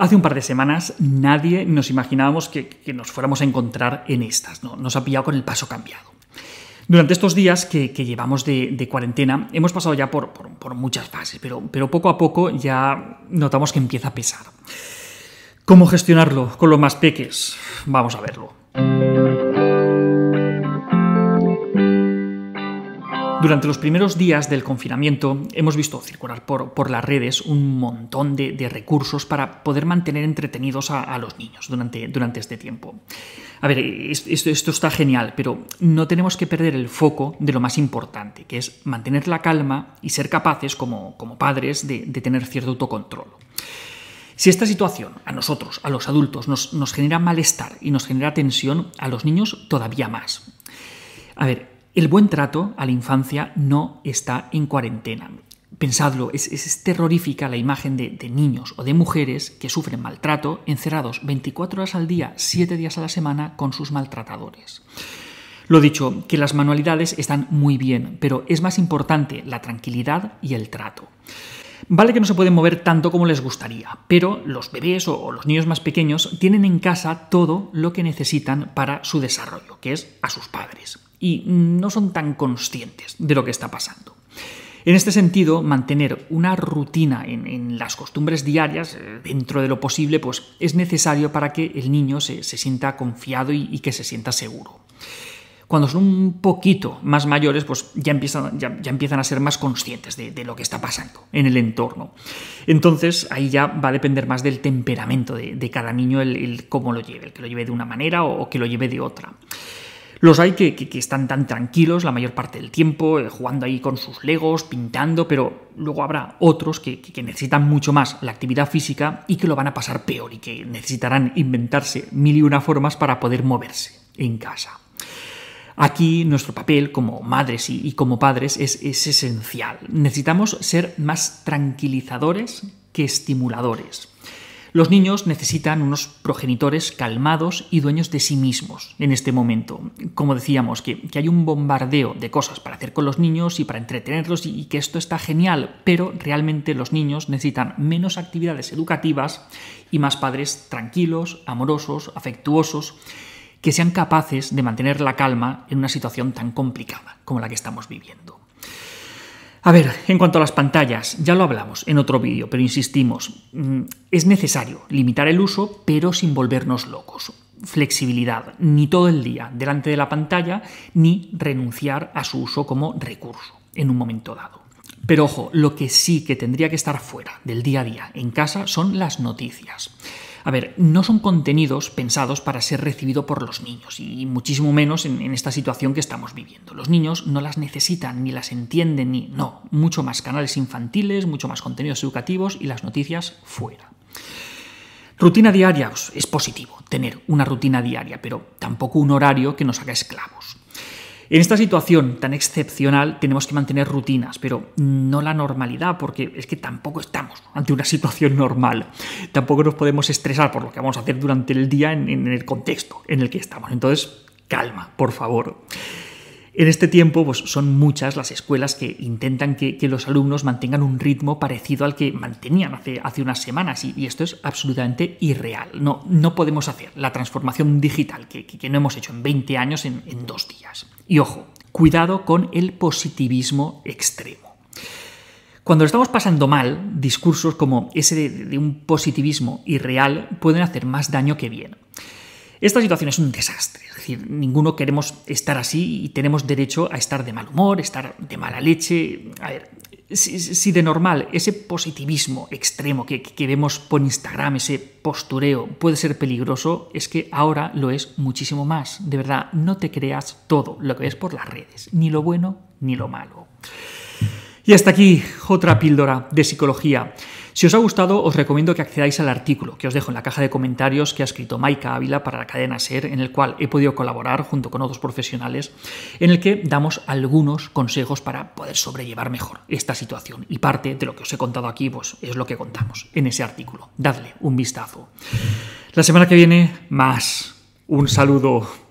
Hace un par de semanas nadie nos imaginábamos que, nos fuéramos a encontrar en estas, ¿no? Nos ha pillado con el paso cambiado. Durante estos días que, llevamos de, cuarentena hemos pasado ya por, muchas fases, pero, pero, poco a poco ya notamos que empieza a pesar. ¿Cómo gestionarlo con los más peques? Vamos a verlo. Durante los primeros días del confinamiento hemos visto circular por, por las redes un montón de, recursos para poder mantener entretenidos a, los niños durante, durante, este tiempo. A ver, esto, esto está genial, pero no tenemos que perder el foco de lo más importante, que es mantener la calma y ser capaces como, padres de, tener cierto autocontrol. Si esta situación a nosotros, a los adultos, nos, nos, genera malestar y nos genera tensión, a los niños todavía más. A ver, el buen trato a la infancia no está en cuarentena. Pensadlo, es, terrorífica la imagen de, de, niños o de mujeres que sufren maltrato encerrados 24 horas al día, 7 días a la semana con sus maltratadores. Lo dicho, que las manualidades están muy bien, pero es más importante la tranquilidad y el trato. Vale que no se pueden mover tanto como les gustaría, pero los bebés o los niños más pequeños tienen en casa todo lo que necesitan para su desarrollo, que es a sus padres y no son tan conscientes de lo que está pasando. En este sentido, mantener una rutina en, las costumbres diarias, eh, dentro de lo posible, pues es necesario para que el niño se, sienta confiado y, que se sienta seguro. Cuando son un poquito más mayores, pues ya empiezan, ya, empiezan a ser más conscientes de, lo que está pasando en el entorno. Entonces, ahí ya va a depender más del temperamento de, cada niño, el, cómo lo lleve, el que lo lleve de una manera o, o que lo lleve de otra. Los hay que, están tan tranquilos la mayor parte del tiempo, eh, jugando ahí con sus legos, pintando, pero luego habrá otros que, necesitan mucho más la actividad física y que lo van a pasar peor y que necesitarán inventarse mil y una formas para poder moverse en casa. Aquí nuestro papel como madres y, como padres es esencial. Necesitamos ser más tranquilizadores que estimuladores. Los niños necesitan unos progenitores calmados y dueños de sí mismos en este momento. Como decíamos, que, hay un bombardeo de cosas para hacer con los niños y para entretenerlos y que esto está genial, pero realmente los niños necesitan menos actividades educativas y más padres tranquilos, amorosos, afectuosos que sean capaces de mantener la calma en una situación tan complicada como la que estamos viviendo. A ver, en cuanto a las pantallas, ya lo hablamos en otro vídeo, pero insistimos, mm, es necesario limitar el uso, pero sin volvernos locos. Flexibilidad, ni todo el día delante de la pantalla, ni renunciar a su uso como recurso en un momento dado. Pero ojo, lo que sí que tendría que estar fuera del día a día en casa son las noticias. A ver, no son contenidos pensados para ser recibidos por los niños, y muchísimo menos en, esta situación que estamos viviendo. Los niños no las necesitan, ni las entienden, ni... No, mucho más canales infantiles, mucho más contenidos educativos y las noticias fuera. Rutina diaria, pues, es positivo tener una rutina diaria, pero tampoco un horario que nos haga esclavos. En esta situación tan excepcional tenemos que mantener rutinas, pero no la normalidad, porque es que tampoco estamos ante una situación normal. Tampoco nos podemos estresar por lo que vamos a hacer durante el día en, el contexto en el que estamos. Entonces, calma, por favor. En este tiempo pues, son muchas las escuelas que intentan que, los alumnos mantengan un ritmo parecido al que mantenían hace, unas semanas y, esto es absolutamente irreal. No, no podemos hacer la transformación digital que, no hemos hecho en 20 años en, dos días. Y ojo, cuidado con el positivismo extremo. Cuando lo estamos pasando mal, discursos como ese de un positivismo irreal pueden hacer más daño que bien. Esta situación es un desastre, es decir, ninguno queremos estar así y tenemos derecho a estar de mal humor, estar de mala leche. A ver, si, de normal ese positivismo extremo que, que vemos por Instagram, ese postureo, puede ser peligroso, es que ahora lo es muchísimo más. De verdad, no te creas todo lo que ves por las redes, ni lo bueno ni lo malo. Y hasta aquí otra píldora de psicología. Si os ha gustado, os recomiendo que accedáis al artículo que os dejo en la caja de comentarios que ha escrito Maika Ávila para la cadena SER, en el cual he podido colaborar junto con otros profesionales, en el que damos algunos consejos para poder sobrellevar mejor esta situación. Y parte de lo que os he contado aquí pues, es lo que contamos en ese artículo. Dadle un vistazo. La semana que viene, más. Un saludo.